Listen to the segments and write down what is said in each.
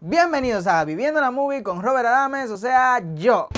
Bienvenidos a Viviendo la Movie con Robert Adames, o sea, yo.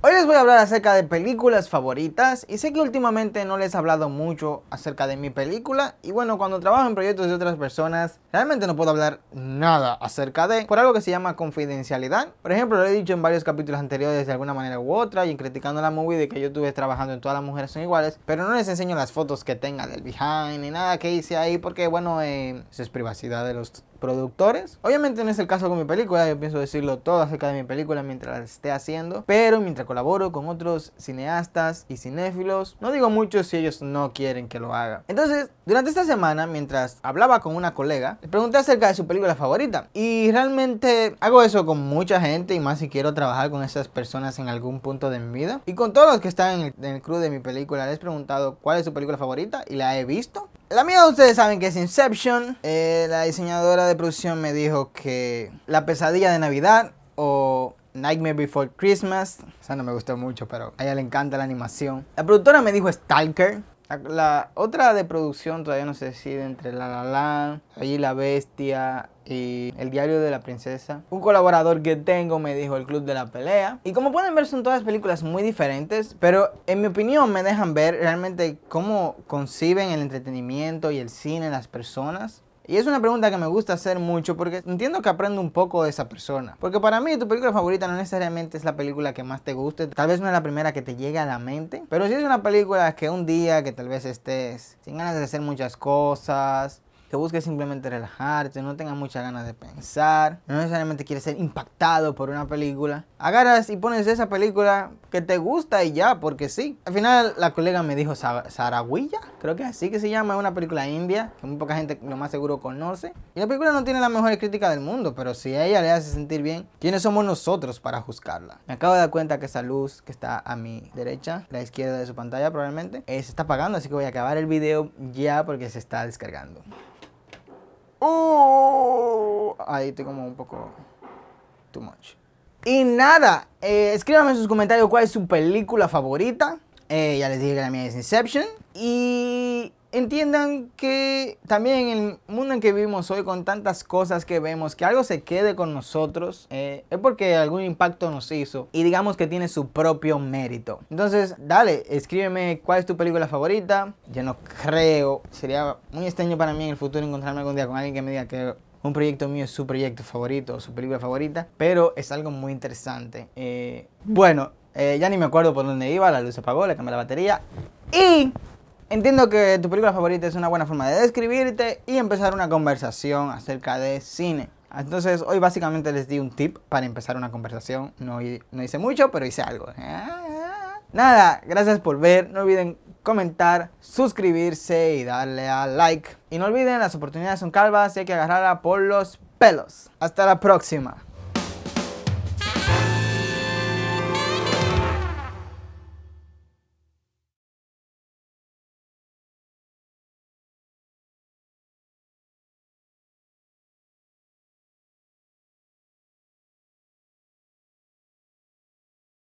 Hoy les voy a hablar acerca de películas favoritas y sé que últimamente no les he hablado mucho acerca de mi película y bueno, cuando trabajo en proyectos de otras personas realmente no puedo hablar nada acerca de por algo que se llama confidencialidad. Por ejemplo, lo he dicho en varios capítulos anteriores de alguna manera u otra y en criticando la movie de que yo estuve trabajando en todas las mujeres son iguales, pero no les enseño las fotos que tenga del behind ni nada que hice ahí porque bueno, eh, eso es privacidad de los productores. Obviamente no es el caso con mi película, yo pienso decirlo todo acerca de mi película mientras la esté haciendo, pero mientras colaboro con otros cineastas y cinéfilos. No digo mucho si ellos no quieren que lo haga. Entonces, durante esta semana, mientras hablaba con una colega, le pregunté acerca de su película favorita. Y realmente hago eso con mucha gente y más si quiero trabajar con esas personas en algún punto de mi vida. Y con todos los que están en el, de mi película, les he preguntado cuál es su película favorita y la he visto. La mía ustedes saben que es Inception. Eh, la diseñadora de producción me dijo que La pesadilla de Navidad o Nightmare Before Christmas. O sea, no me gustó mucho, pero a ella le encanta la animación. La productora me dijo Stalker. La, otra de producción todavía no se decide entre La La La, Allí la Bestia y El Diario de la Princesa. Un colaborador que tengo me dijo El Club de la Pelea. Y como pueden ver son todas películas muy diferentes, pero en mi opinión me dejan ver realmente cómo conciben el entretenimiento y el cine las personas. Y es una pregunta que me gusta hacer mucho porque entiendo que aprendo un poco de esa persona. Porque para mí tu película favorita no necesariamente es la película que más te guste, tal vez no es la primera que te llega a la mente, pero si sí es una película que un día que tal vez estés sin ganas de hacer muchas cosas, que busque simplemente relajarte, no tengas muchas ganas de pensar, no necesariamente quieres ser impactado por una película, agarras y pones esa película que te gusta y ya, porque sí. Al final la colega me dijo Sarawilla, creo que así que se llama, es una película india que muy poca gente lo más seguro conoce. Y la película no tiene la mejor crítica del mundo, pero si a ella le hace sentir bien, ¿quiénes somos nosotros para juzgarla? Me acabo de dar cuenta que esa luz que está a mi derecha, la izquierda de su pantalla probablemente, eh, se está apagando, así que voy a acabar el video ya porque se está descargando. Oh. ahí estoy como un poco too much. Y nada, eh, escríbanme en sus comentarios cuál es su película favorita. Eh, ya les dije que la mía es Inception. Y entiendan que también en el mundo en que vivimos hoy, con tantas cosas que vemos, que algo se quede con nosotros, eh, es porque algún impacto nos hizo y digamos que tiene su propio mérito. Entonces, dale, escríbeme cuál es tu película favorita. Yo no creo, sería muy extraño para mí en el futuro encontrarme algún día con alguien que me diga que un proyecto mío es su proyecto favorito, su película favorita, pero es algo muy interesante. Eh, bueno, eh, ya ni me acuerdo por dónde iba, la luz se apagó, le cambié la batería y... Entiendo que tu película favorita es una buena forma de describirte y empezar una conversación acerca de cine. Entonces hoy básicamente les di un tip para empezar una conversación. No, hice mucho, pero hice algo. Nada, gracias por ver. No olviden comentar, suscribirse y darle a like. Y no olviden, las oportunidades son calvas y hay que agarrarla por los pelos. Hasta la próxima.